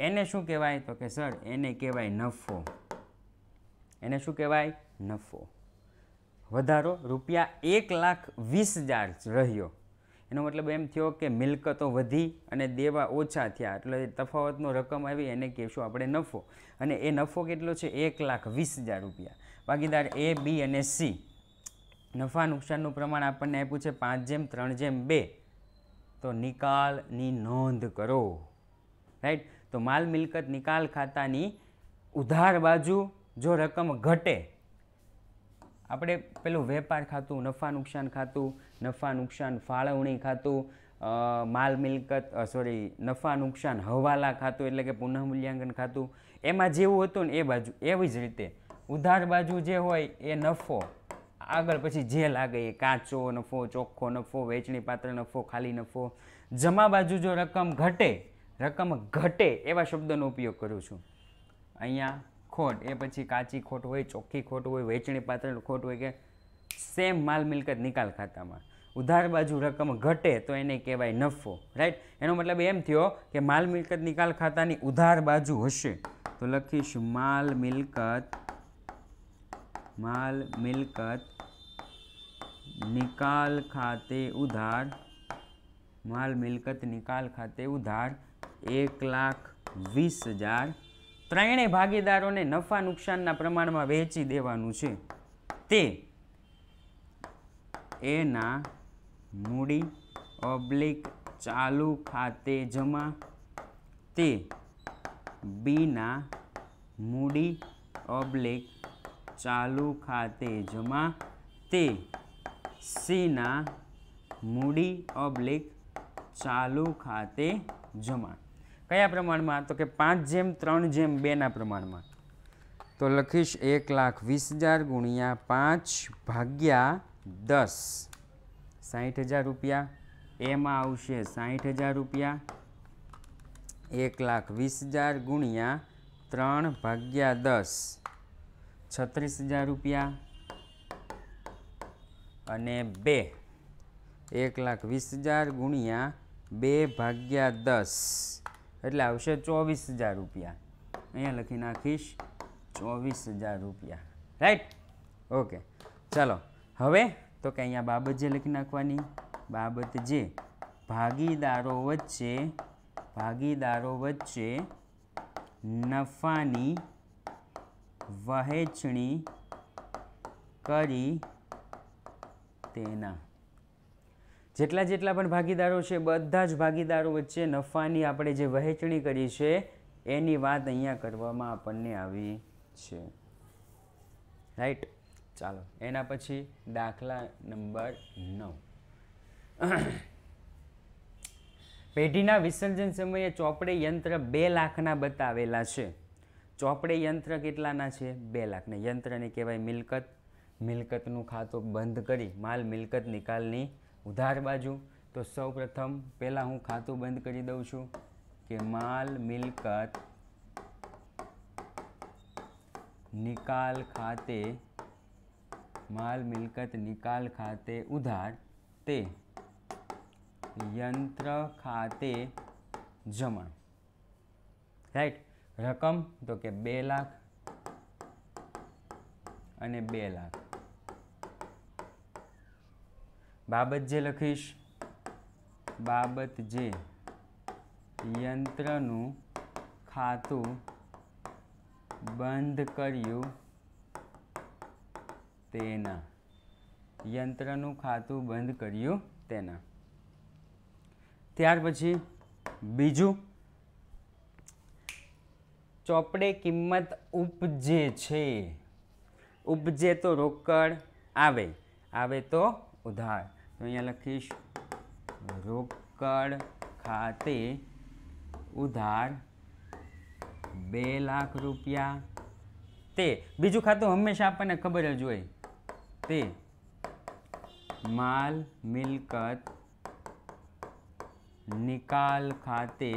એને શું કહેવાય તો કે સર એને કહેવાય નફો એને શું કહેવાય નફો વધારો રૂપિયા એક લાખ વીસ હજાર રહ્યો એનો મતલબ એમ થયો કે મિલકતો વધી અને દેવા ઓછા થયા એટલે તફાવતનો રકમ આવી એને કહેશું આપણે નફો અને એ નફો કેટલો છે એક લાખ વીસ હજાર રૂપિયા ભાગીદાર એ બી અને સી નફા નુકસાનનું પ્રમાણ આપણને આપ્યું છે પાંચ જેમ ત્રણ જેમ બે તો નિકાલની નોંધ કરો રાઈટ તો માલ મિલકત નિકાલ ખાતાની ઉધાર બાજુ જો રકમ ઘટે આપણે પેલું વેપાર ખાતું નફા નુકસાન ખાતું નફા નુકસાન ફાળવણી ખાતું માલ મિલકત સોરી નફા નુકસાન હવાલા ખાતું એટલે કે પુનઃમૂલ્યાંકન ખાતું એમાં જેવું હતું ને એ બાજુ એવી જ રીતે ઉધાર બાજુ જે હોય એ નફો આગળ પછી જે લાગે એ કાચો નફો ચોખ્ખો નફો વેચણી પાત્ર નફો ખાલી નફો જમા બાજુ જો રકમ ઘટે રકમ ઘટે એવા શબ્દોનો ઉપયોગ કરું છું અહીંયા ખોટ એ પછી કાચી ખોટ હોય ચોખ્ખી ખોટ હોય વેચણી પાત્ર ખોટ હોય કે સેમ માલ મિલકત નિકાલ ખાતામાં ઉધાર બાજુ રકમ ઘટે તો એને કહેવાય નફો રાઈટ એનો મતલબ એમ થયો કે માલ મિલકત નિકાલ ખાતાની ઉધાર બાજુ હશે તો લખીશ માલ મિલકત માલ મિલકત નિકાલ ખાતે ઉધાર માલ મિલકત નિકાલ ખાતે ઉધાર એક લાખ વીસ હજાર ત્રણેય ભાગીદારોને નફા નુકસાનના પ્રમાણમાં વહેંચી દેવાનું છે તે એના મૂડી ઓબ્લિક ચાલુ ખાતે જમા તે બીના મૂડી ઓબ્લિક ચાલુ ખાતે જમા તે સીના મૂડી ઓબ્લિક ચાલુ ખાતે જમા કયા પ્રમાણમાં તો કે પાંચ જેમ ત્રણ જેમ બેના પ્રમાણમાં તો લખીશ એક લાખ વીસ હજાર ગુણ્યા પાંચ ભાગ્યા દસ સાહીઠ હજાર રૂપિયા એમાં આવશે સાહીઠ હજાર રૂપિયા એક લાખ વીસ હજાર ગુણ્યા ત્રણ ભાગ્યા દસ છત્રીસ હજાર રૂપિયા અને બે એક લાખ વીસ હજાર ગુણ્યા બે ભાગ્યા દસ એટલે આવશે ચોવીસ હજાર રૂપિયા અહીંયા લખી નાખીશ ચોવીસ હજાર રૂપિયા રાઈટ ઓકે ચાલો હવે તો કે અહીંયા બાબત જે લખી નાખવાની બાબત જે ભાગીદારો વચ્ચે ભાગીદારો વચ્ચે નફાની વહેંચણી કરી તેના જેટલા જેટલા પણ ભાગીદારો છે બધા જ ભાગીદારો વચ્ચે નફાની આપણે જે વહેંચણી કરી છે એની વાત અહીંયા કરવામાં આપણને આવી છે રાઈટ ચાલો એના પછી દાખલા નંબર નવ પેઢીના વિસર્જન સમયે ચોપડે યંત્ર બે લાખના બતાવેલા છે ચોપડે યંત્ર કેટલાના છે બે લાખના યંત્રને કહેવાય મિલકત મિલકતનું ખાતું બંધ કરી માલ મિલકત નિકાલની ઉધાર બાજુ તો સૌ પ્રથમ પહેલાં હું ખાતું બંધ કરી દઉં છું કે માલ મિલકત નિકાલ ખાતે માલ મિલકત નિકાલ ખાતે ઉધાર તે યંત્ર ખાતે જમા રાઈટ રકમ તો કે બે લાખ અને બે લાખ બાબત જે લખીશ બાબત જે યંત્રનું ખાતું બંધ કર્યું તેના યંત્રનું ખાતું બંધ કર્યું તેના ત્યાર પછી બીજું ચોપડે કિંમત ઉપજે છે ઉપજે તો રોકડ આવે આવે તો ઉધાર તો અહીંયા લખીશ રોકડ ખાતે ઉધાર બે લાખ રૂપિયા તે બીજું ખાતું હંમેશા આપણને ખબર જ હોય તે માલ મિલકત નિકાલ ખાતે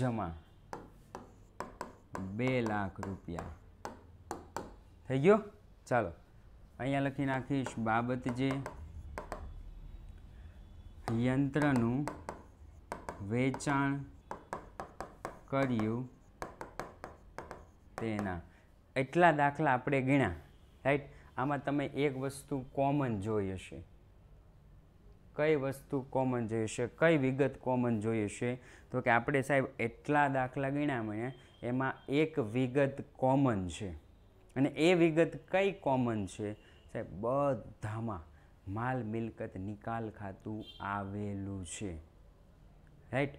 જમા બે લાખ રૂપિયા થઈ ગયો ચાલો અહીંયા લખી નાખીશ બાબત જે યંત્રનું વેચાણ કર્યું તેના એટલા દાખલા આપણે ગણ્યા રાઈટ આમાં તમે એક વસ્તુ કોમન જોઈ હશે કઈ વસ્તુ કોમન જોઈ હશે કઈ વિગત કોમન જોઈ હશે તો કે આપણે સાહેબ એટલા દાખલા ગીણ્યા મને એમાં એક વિગત કોમન છે અને એ વિગત કઈ કોમન છે સાહેબ બધામાં માલ મિલકત નિકાલ ખાતું આવેલું છે રાઈટ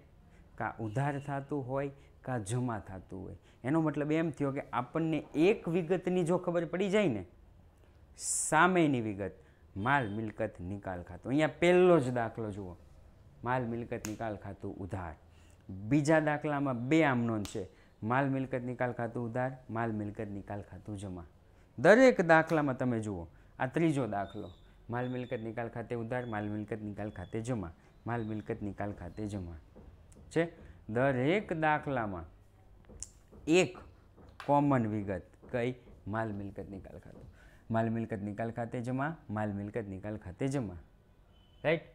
કાં ઉધાર થતું હોય કાં જમા થતું હોય એનો મતલબ એમ થયો કે આપણને એક વિગતની જો ખબર પડી જાય ને સામેની વિગત માલ મિલકત નિકાલ ખાતું અહીંયા પહેલો જ દાખલો જુઓ માલ મિલકત નિકાલ ખાતું ઉધાર બીજા દાખલામાં બે આમનોન છે માલ મિલકત નિકાલ ખાતું ઉધાર માલ મિલકત નિકાલ ખાતું જમા દરેક દાખલામાં તમે જુઓ આ ત્રીજો દાખલો માલ મિલકત નિકાલ ખાતે ઉધાર માલ મિલકત નિકાલ ખાતે જમા માલ મિલકત નિકાલ ખાતે જમા છે દરેક દાખલામાં એક કોમન વિગત કઈ માલ મિલકત નિકાલ ખાતું માલ મિલકત નિકાલ ખાતે જમા માલ મિલકત નિકાલ ખાતે જમા રાઈટ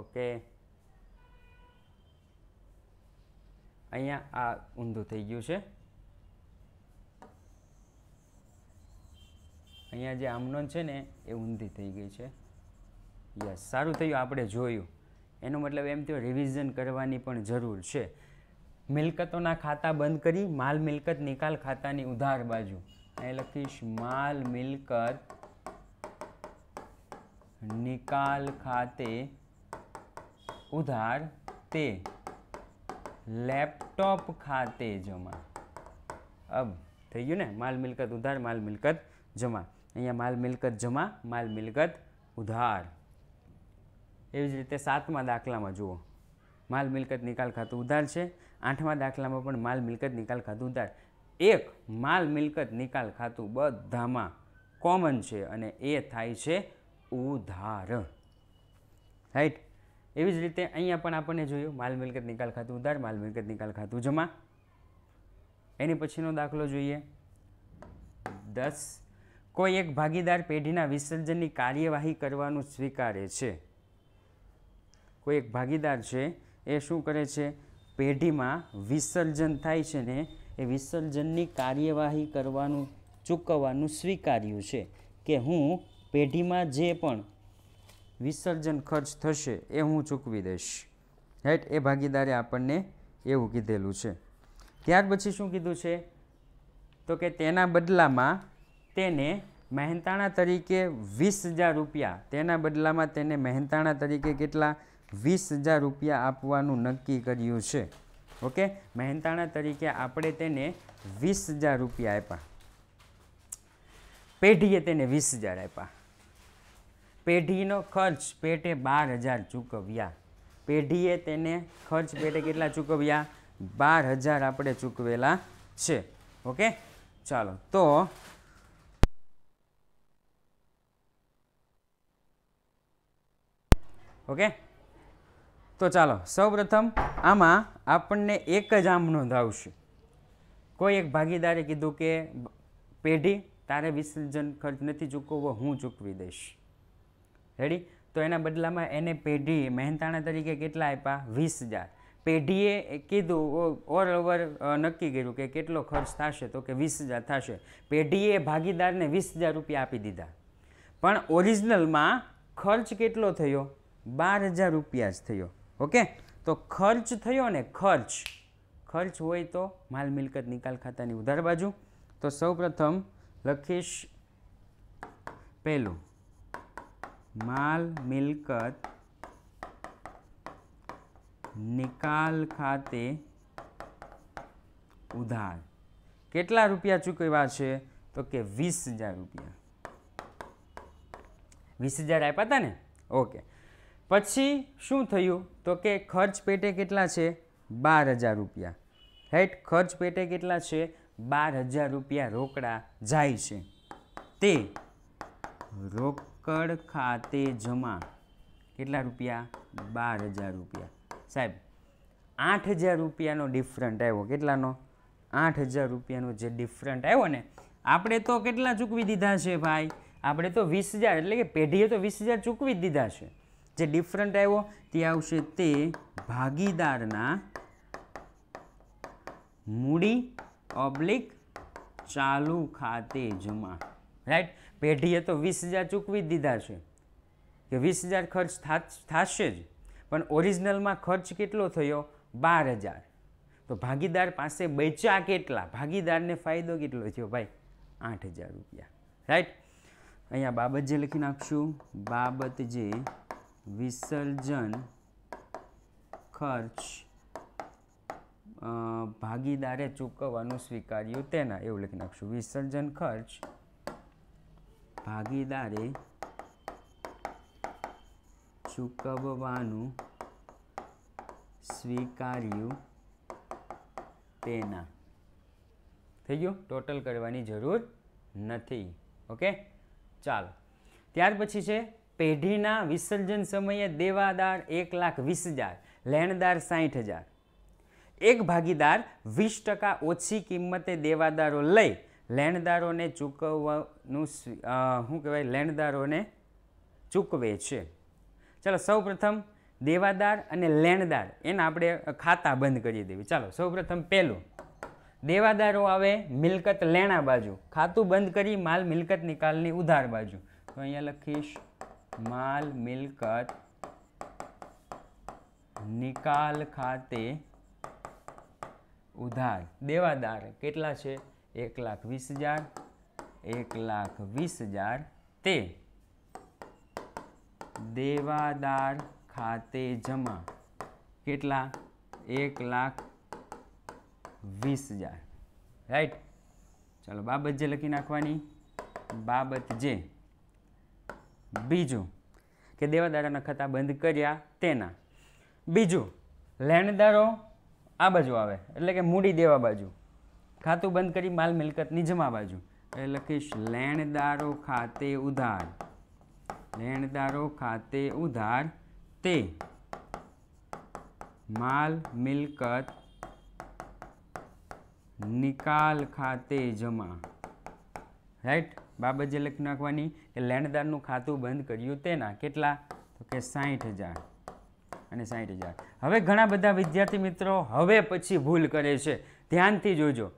ઓકે અહીંયા આ ઊંધું થઈ ગયું છે અહીંયા જે આમનોન છે ને એ ઊંધી થઈ ગઈ છે યસ સારું થયું આપણે જોયું એનો મતલબ એમ થયો રિવિઝન કરવાની પણ જરૂર છે મિલકતોના ખાતા બંધ કરી માલ મિલકત નિકાલ ખાતાની ઉધાર બાજુ અહીં લખીશ માલ મિલકત નિકાલ ખાતે ઉધાર તે લેપટોપ ખાતે જમા અબ થઈ ગયું ને માલ મિલકત ઉધાર માલ મિલકત જમા અહીંયા માલ મિલકત જમા માલ મિલકત ઉધાર એવી જ રીતે સાતમા દાખલામાં જુઓ માલ મિલકત નિકાલ ખાતું ઉધાર છે આઠમા દાખલામાં પણ માલ મિલકત નિકાલ ખાતું ઉધાર એક માલ મિલકત નિકાલ ખાતું બધામાં કોમન છે અને એ થાય છે ઉધાર રાઈટ એવી જ રીતે અહીંયા પણ આપણને જોયું માલ મિલકત નિકાલ ખાતું ઉધાર માલ મિલકત નિકાલ ખાતું જમા એની પછીનો દાખલો જોઈએ દસ કોઈ એક ભાગીદાર પેઢીના વિસર્જનની કાર્યવાહી કરવાનું સ્વીકારે છે કોઈ એક ભાગીદાર છે એ શું કરે છે પેઢીમાં વિસર્જન થાય છે ને એ વિસર્જનની કાર્યવાહી કરવાનું ચૂકવવાનું સ્વીકાર્યું છે કે હું પેઢીમાં જે પણ વિસર્જન ખર્ચ થશે એ હું ચૂકવી દઈશ રાઈટ એ ભાગીદારે આપણને એવું કીધેલું છે ત્યાર પછી શું કીધું છે તો કે તેના બદલામાં તેને મહેનતાણા તરીકે વીસ હજાર રૂપિયા તેના બદલામાં તેને મહેનતાણા તરીકે કેટલા વીસ હજાર રૂપિયા આપવાનું નક્કી કર્યું છે ઓકે મહેનતાણા તરીકે આપણે તેને વીસ હજાર રૂપિયા આપ્યા પેઢીએ તેને વીસ હજાર આપ્યા પેઢીનો ખર્ચ પેટે બાર હજાર ચૂકવ્યા પેઢીએ તેને ખર્ચ પેટે કેટલા ચૂકવ્યા બાર હજાર આપણે ચૂકવેલા છે ઓકે ચાલો તો ઓકે તો ચાલો સૌપ્રથમ આમાં આપણને એક જ આમ નોંધાવશે કોઈ એક ભાગીદારે કીધું કે પેઢી તારે વિસર્જન ખર્ચ નથી ચૂકવવો હું ચૂકવી દઈશ રેડી તો એના બદલામાં એને પેઢીએ મહેનતાણા તરીકે કેટલા આપ્યા વીસ હજાર પેઢીએ કીધું ઓલ નક્કી કર્યું કે કેટલો ખર્ચ થશે તો કે વીસ હજાર થશે પેઢીએ ભાગીદારને વીસ હજાર રૂપિયા આપી દીધા પણ ઓરિજિનલમાં ખર્ચ કેટલો થયો બાર હજાર રૂપિયા જ થયો ઓકે તો ખર્ચ થયો ને ખર્ચ ખર્ચ હોય તો માલ મિલકત નિકાલ ખાતાની ઉધાર બાજુ તો સૌપ્રથમ લખીશ પહેલું માલ મિલકત નિકાલ ખાતે ઉધાર કેટલા રૂપિયા ચૂકવ્યા છે તો કે વીસ હજાર રૂપિયા વીસ હજાર આપ્યા હતા ને ઓકે પછી શું થયું તો કે ખર્ચ પેટે કેટલા છે બાર હજાર રૂપિયા રાઈટ ખર્ચ પેટે કેટલા છે બાર હજાર રૂપિયા રોકડા જાય છે તે રોક કડ ખાતે જમા કેટલા રૂપિયા બાર હજાર રૂપિયા સાહેબ આઠ હજાર રૂપિયાનો ડિફરન્ટ આવ્યો કેટલાનો આઠ હજાર રૂપિયાનો જે ડિફરન્ટ આવ્યો ને આપણે તો કેટલા ચૂકવી દીધા છે ભાઈ આપણે તો વીસ હજાર એટલે કે પેઢીએ તો વીસ હજાર ચૂકવી દીધા છે જે ડિફરન્ટ આવ્યો તે આવશે તે ભાગીદારના મૂડી ઓબ્લિક ચાલુ ખાતે જમા રાઈટ પેઢીએ તો વીસ હજાર ચૂકવી જ દીધા છે કે વીસ હજાર ખર્ચ થશે જ પણ ઓરિજિનલમાં ખર્ચ કેટલો થયો બાર હજાર તો ભાગીદાર પાસે બેચા કેટલા ભાગીદારને ફાયદો કેટલો થયો ભાઈ આઠ હજાર રૂપિયા રાઈટ અહીંયા બાબત જે લખી નાખશું બાબત જે વિસર્જન ખર્ચ ભાગીદારે ચૂકવવાનું સ્વીકાર્યું તેના એવું લખી નાખશું વિસર્જન ખર્ચ ભાગીદારે ચૂકવવાનું સ્વીકાર્યું તેના થઈ ગયું ટોટલ કરવાની જરૂર નથી ઓકે ચાલો ત્યાર પછી છે પેઢીના વિસર્જન સમયે દેવાદાર એક લાખ વીસ હજાર લેણદાર સાહીઠ હજાર એક ભાગીદાર વીસ ટકા ઓછી કિંમતે દેવાદારો લઈ લેણદારોને ચૂકવવાનું શું કહેવાય લેણદારોને ચૂકવે છે ચાલો સૌપ્રથમ દેવાદાર અને લેણદાર એને આપણે ખાતા બંધ કરી દેવી ચાલો સૌપ્રથમ પહેલું દેવાદારો આવે મિલકત લેણા બાજુ ખાતું બંધ કરી માલ મિલકત નિકાલની ઉધાર બાજુ તો અહીંયા લખીશ માલ મિલકત નિકાલ ખાતે ઉધાર દેવાદાર કેટલા છે એક લાખ વીસ હજાર એક લાખ વીસ હજાર તે દેવાદાર ખાતે જમા કેટલા એક લાખ વીસ હજાર રાઈટ ચલો બાબત જે લખી નાખવાની બાબત જે બીજું કે દેવાદારાના ખાતા બંધ કર્યા તેના બીજું લેણદારો આ બાજુ આવે એટલે કે મૂડી દેવા બાજુ ખાતું બંધ કરી માલ મિલકતની જમા બાજુ એ લખીશ લેણદારો ખાતે ઉધાર લેણદારો ખાતે ઉધાર તે માલ મિલકત નિકાલ ખાતે જમા રાઈટ બાબત જે લખી નાખવાની કે લેણદારનું ખાતું બંધ કર્યું તેના કેટલા તો કે સાહીઠ હજાર અને સાહીઠ હજાર હવે ઘણા બધા વિદ્યાર્થી મિત્રો હવે પછી ભૂલ કરે છે ધ્યાનથી જોજો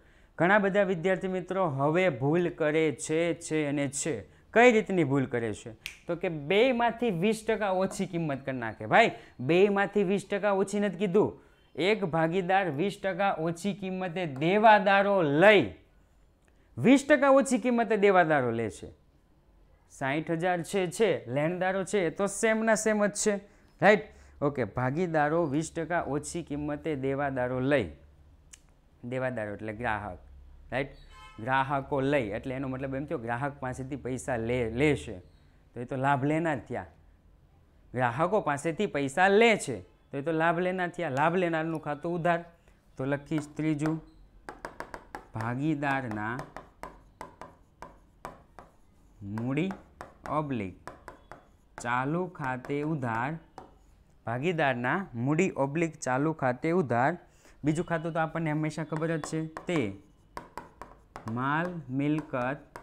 ઘણા બધા વિદ્યાર્થી મિત્રો હવે ભૂલ કરે છે છે અને છે કઈ રીતની ભૂલ કરે છે તો કે બેમાંથી વીસ ટકા ઓછી કિંમત કરી નાખે ભાઈ બેમાંથી વીસ ટકા ઓછી નથી કીધું એક ભાગીદાર વીસ ટકા ઓછી કિંમતે દેવાદારો લઈ વીસ ટકા ઓછી કિંમતે દેવાદારો લે છે સાહીઠ હજાર છે છે લેણદારો છે એ તો સેમના સેમ જ છે રાઈટ ઓકે ભાગીદારો વીસ ટકા ઓછી કિંમતે દેવાદારો લઈ દેવાદારો એટલે ગ્રાહક રાઈટ ગ્રાહકો લઈ એટલે એનો મતલબ એમ થયો ગ્રાહક પાસેથી પૈસા લે લેશે તો એ તો લાભ લેનાર થયા ગ્રાહકો પાસેથી પૈસા લે છે તો એ તો લાભ લેનાર થયા લાભ લેનારનું ખાતું ઉધાર તો લખીશ ત્રીજું ભાગીદારના મૂડી ઓબ્લિક ચાલુ ખાતે ઉધાર ભાગીદારના મૂડી ઓબ્લિક ચાલુ ખાતે ઉધાર બીજું ખાતું તો આપણને હંમેશા ખબર જ છે તે માલ મિલકત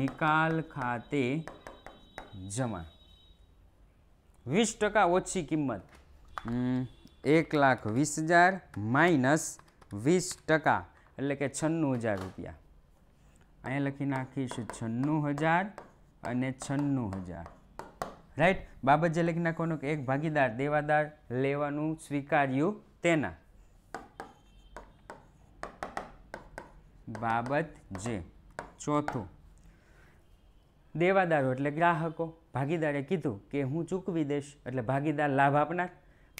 નિકાલ ખાતે જમા વીસ ટકા ઓછી કિંમત એક લાખ વીસ હજાર માઇનસ વીસ ટકા એટલે કે છન્નું હજાર રૂપિયા અહીંયા લખી નાખીશું છન્નું હજાર અને છન્નું હજાર રાઈટ બાબત જે લખી નાખવાનું કે એક ભાગીદાર દેવાદાર લેવાનું સ્વીકાર્યું તેના બાબત જે ચોથું દેવાદારો એટલે ગ્રાહકો ભાગીદારે કીધું કે હું ચૂકવી દઈશ એટલે ભાગીદાર લાભ આપનાર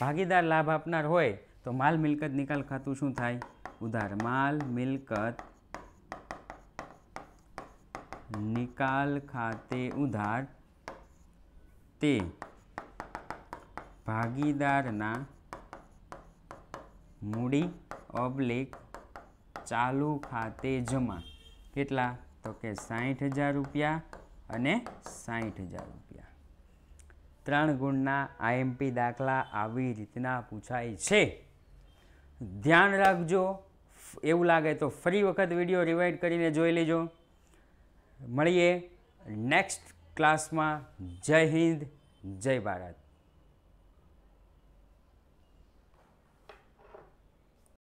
ભાગીદાર લાભ આપનાર હોય તો માલ મિલકત નિકાલ ખાતું શું થાય ઉધાર માલ મિલકત નિકાલ ખાતે ઉધાર તે ભાગીદારના મૂડી ઓબ્લિક ચાલુ ખાતે જમા કેટલા તો કે સાહીઠ હજાર રૂપિયા અને સાહીઠ હજાર રૂપિયા ત્રણ ગુણના આઈએમપી દાખલા આવી રીતના પૂછાય છે ધ્યાન રાખજો એવું લાગે તો ફરી વખત વિડીયો રિવાઇડ કરીને જોઈ લેજો મળીએ નેક્સ્ટ ક્લાસમાં જય હિન્દ જય ભારત